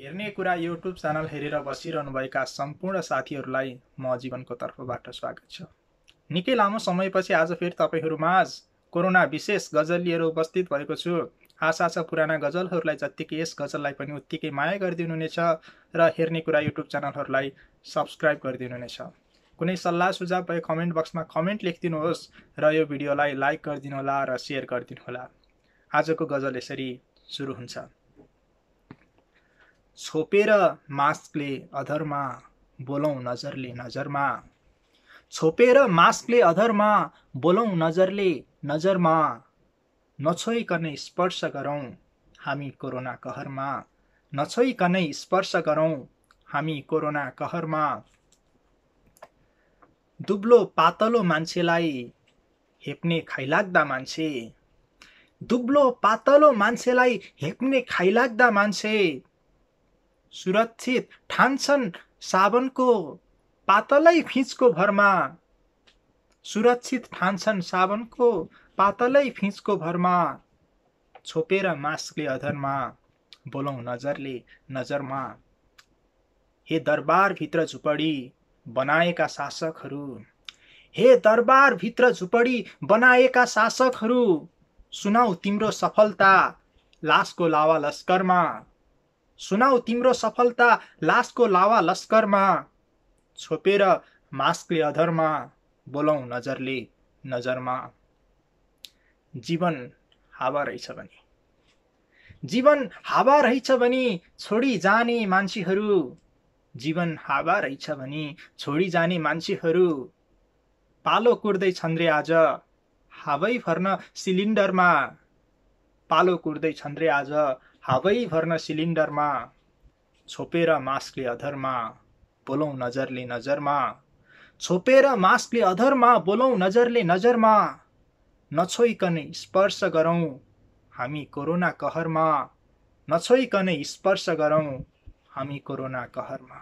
हेर्ने कुरा YouTube channel हेरेर बसिरहनुभएका सम्पूर्ण साथीहरूलाई म जीवनको तर्फबाट स्वागत छ निकै लामो समयपछि आज फेरि तपाईँहरूमाझ कोरोना विशेष गजल लिएर उपस्थित भएको छु आशा छ पुराना गजलहरूलाई जत्तिकै यस गजललाई पनि उत्तिकै माया गरिदिनुहुनेछ र हेर्ने कुरा युट्युब च्यानलहरूलाई सब्सक्राइब गरिदिनुहुनेछ कुनै सल्लाह सुझाव भए कमेन्ट बक्समा कमेन्ट लेखिदिनुहोस् र यो भिडियोलाई लाइक गरिदिनुहोला र सेयर गरिदिनुहोला आजको गजल यसरी सुरु हुन्छ छोपेर मास्कले अधरमा बोलौँ नजरले नजरमा छोपेर मास्कले अधरमा बोलौँ नजरले नजरमा नछोइकनै स्पर्श गरौँ हामी कोरोना कहरमा नछोइकनै स्पर्श गरौँ हामी कोरोना कहरमा दुब्लो पातलो मान्छेलाई हेप्ने खाइलाग्दा मान्छे दुब्लो पातलो मान्छेलाई हेप्ने खाइलाग्दा मान्छे सुरक्षित ठान्छन् साबनको पातलै फिचको भरमा सुरक्षित ठान्छन् साबनको पातलै फिचको भरमा छोपेर मास्कले अधरमा बोलाउँ नजरले नजरमा हे दरबारभित्र झुपडी बनाएका शासकहरू हे दरबारभित्र झुपडी बनाएका शासकहरू सुनाऊ तिम्रो सफलता लासको लावा लस्करमा सुनाउ तिम्रो सफलता लासको लावा लस्करमा छोपेर मास्कले अधरमा बोलाउ नजरले नजरमा जीवन हावा रहेछ भने जीवन हावा रहेछ भने छोडी जाने मान्छेहरू जीवन हावा रहेछ भने छोडी जाने मान्छेहरू पालो कुर्दैछन् रे आज हावै फर्न सिलिन्डरमा पालो कुर्दैछन् रे आज हावै भर्न सिलिन्डरमा छोपेर मास्कले अधरमा बोलौँ नजरले नजरमा छोपेर मास्कले अधरमा बोलौँ नजरले नजरमा नछोइकन स्पर्श गरौँ हामी कोरोना कहरमा नछोइकन स्पर्श गरौँ हामी कोरोना कहरमा